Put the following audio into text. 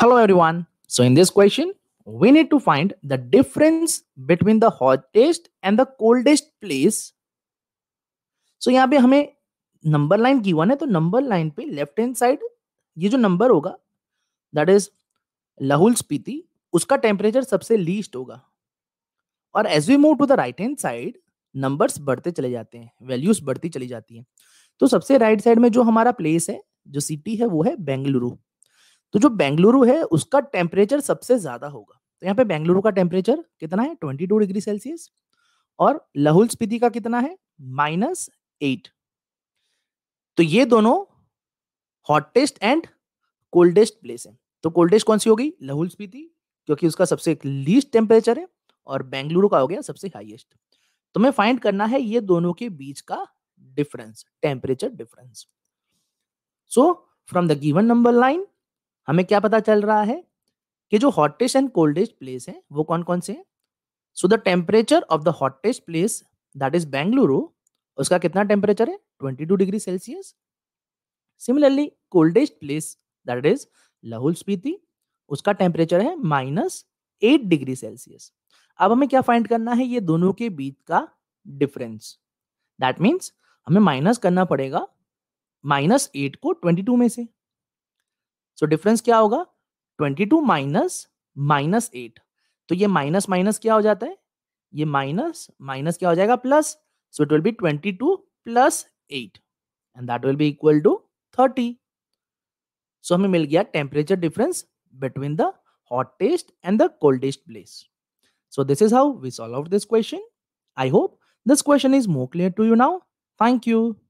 Hello everyone. So in this question, we need to find the difference between the hottest and the coldest place. So यहाँ पे हमें number line की one है तो number line पे left hand side ये जो number होगा दैट इज लाहुल स्पीति उसका टेम्परेचर सबसे लीस्ट होगा और as we move to the right hand side numbers बढ़ते चले जाते हैं वैल्यूज बढ़ती चली जाती हैं तो सबसे राइट right साइड में जो हमारा प्लेस है जो सिटी है वो है बेंगलुरु तो जो बेंगलुरु है उसका टेम्परेचर सबसे ज्यादा होगा तो यहाँ पे बेंगलुरु का टेम्परेचर कितना है ट्वेंटी टू डिग्री सेल्सियस और लहुल स्पीति का कितना है माइनस एट तो ये दोनों हॉटेस्ट एंड कोल्डेस्ट प्लेस है तो कोल्डेस्ट कौन सी होगी लहुल स्पीति क्योंकि उसका सबसे लीस्ट टेम्परेचर है और बेंगलुरु का हो गया सबसे हाइएस्ट तो मैं फाइंड करना है ये दोनों के बीच का difference temperature difference so from the given number line हमें क्या पता चल रहा है कि जो हॉटेस्ट एंड कोल्डेस्ट प्लेस है वो कौन कौन से हैं so the temperature of the hottest place that is Bengaluru उसका कितना टेम्परेचर है twenty two degree Celsius similarly coldest place that is Lahaul Spiti उसका टेम्परेचर है माइनस एट डिग्री सेल्सियस अब हमें क्या फाइंड करना है ये दोनों के बीच का डिफरेंस दैट मीन्स हमें माइनस करना पड़ेगा माइनस एट को ट्वेंटी टू में से सो डिफरेंस क्या होगा twenty two minus minus eight तो ये माइनस माइनस क्या हो जाता है ये माइनस माइनस क्या हो जाएगा plus so it will be twenty two plus eight and that will be equal to thirty so हमें मिल गया temperature difference between the and the coldest place so this is how we solve out this question I hope this question is more clear to you now thank you